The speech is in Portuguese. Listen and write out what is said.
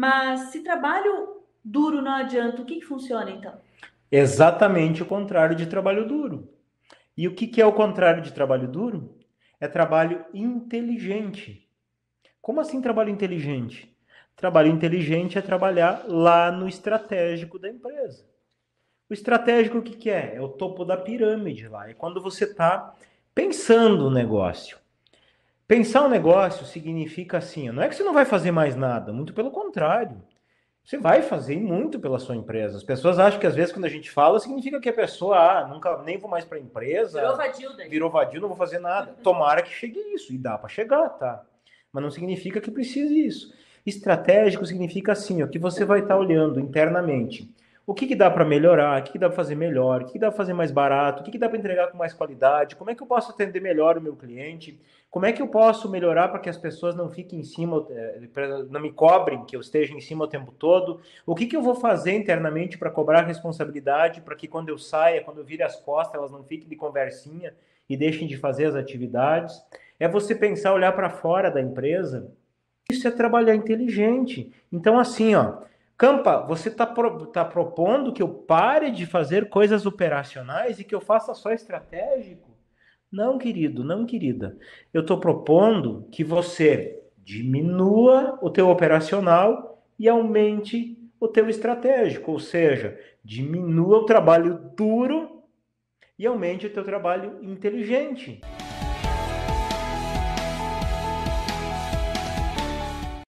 Mas se trabalho duro não adianta, o que, que funciona então? Exatamente o contrário de trabalho duro. E o que, que é o contrário de trabalho duro? É trabalho inteligente. Como assim trabalho inteligente? Trabalho inteligente é trabalhar lá no estratégico da empresa. O estratégico o que, que é? É o topo da pirâmide lá. É quando você está pensando o negócio. Pensar o um negócio significa assim, não é que você não vai fazer mais nada, muito pelo contrário. Você vai fazer muito pela sua empresa. As pessoas acham que às vezes quando a gente fala, significa que a pessoa, ah, nunca nem vou mais para a empresa. Virou vadio daí. Né? Virou vadio, não vou fazer nada. Uhum. Tomara que chegue isso, e dá para chegar, tá? Mas não significa que precise isso. Estratégico significa assim, o que você vai estar tá olhando internamente o que, que dá para melhorar, o que, que dá para fazer melhor, o que, que dá para fazer mais barato, o que, que dá para entregar com mais qualidade, como é que eu posso atender melhor o meu cliente, como é que eu posso melhorar para que as pessoas não fiquem em cima, eh, não me cobrem que eu esteja em cima o tempo todo, o que, que eu vou fazer internamente para cobrar responsabilidade, para que quando eu saia, quando eu vire as costas, elas não fiquem de conversinha e deixem de fazer as atividades. É você pensar, olhar para fora da empresa. Isso é trabalhar inteligente. Então, assim, ó, Campa, você está pro, tá propondo que eu pare de fazer coisas operacionais e que eu faça só estratégico? Não, querido, não, querida. Eu estou propondo que você diminua o teu operacional e aumente o teu estratégico, ou seja, diminua o trabalho duro e aumente o teu trabalho inteligente.